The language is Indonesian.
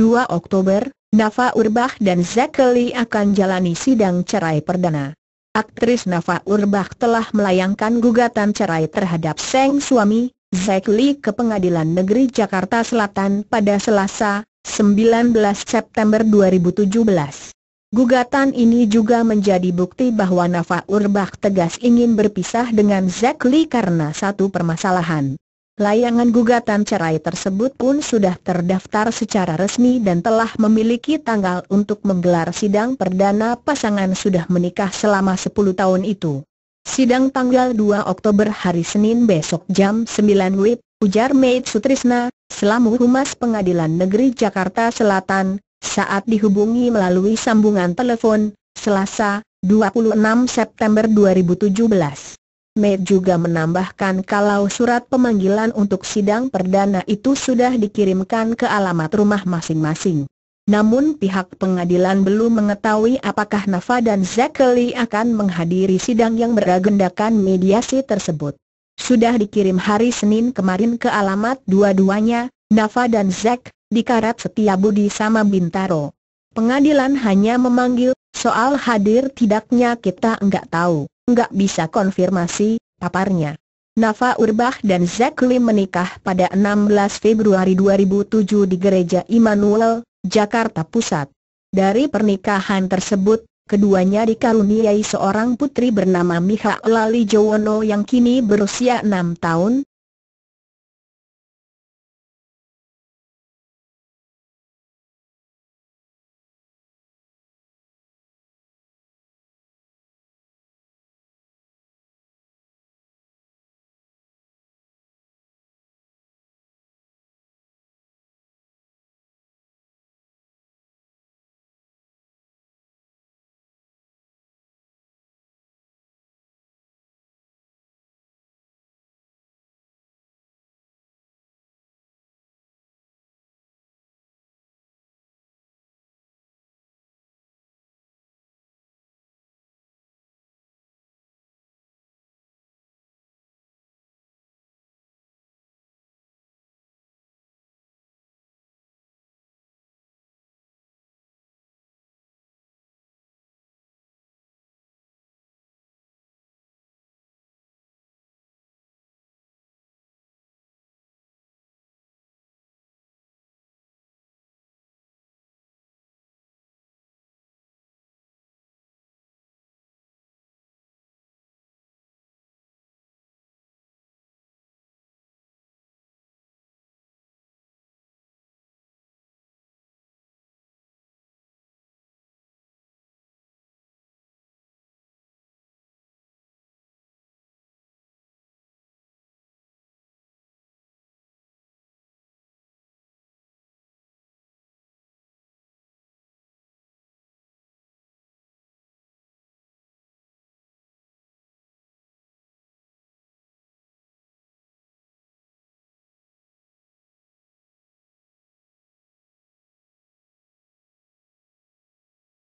2 Oktober, Nafa Urbah dan Zekeli akan jalani sidang cerai perdana. Aktris Nafa Urbah telah melayangkan gugatan cerai terhadap sang suami, Zekli ke Pengadilan Negeri Jakarta Selatan pada Selasa, 19 September 2017. Gugatan ini juga menjadi bukti bahwa Nafa Urbah tegas ingin berpisah dengan Zekli karena satu permasalahan. Layangan gugatan cerai tersebut pun sudah terdaftar secara resmi dan telah memiliki tanggal untuk menggelar sidang perdana pasangan sudah menikah selama 10 tahun itu. Sidang tanggal 2 Oktober hari Senin besok jam 9 WIB, ujar Maid Sutrisna, selamu Humas Pengadilan Negeri Jakarta Selatan, saat dihubungi melalui sambungan telepon, Selasa, 26 September 2017. Mei juga menambahkan kalau surat pemanggilan untuk sidang perdana itu sudah dikirimkan ke alamat rumah masing-masing. Namun pihak pengadilan belum mengetahui apakah Nafa dan Zekeli akan menghadiri sidang yang beragendakan mediasi tersebut. Sudah dikirim hari Senin kemarin ke alamat dua-duanya, Nafa dan Zek, di Karat Setiabudi sama Bintaro. Pengadilan hanya memanggil Soal hadir tidaknya kita enggak tahu, enggak bisa konfirmasi, paparnya. Nafa Urbah dan Zekli menikah pada 16 Februari 2007 di Gereja Immanuel, Jakarta Pusat. Dari pernikahan tersebut, keduanya dikaruniai seorang putri bernama Lali Jowono yang kini berusia 6 tahun,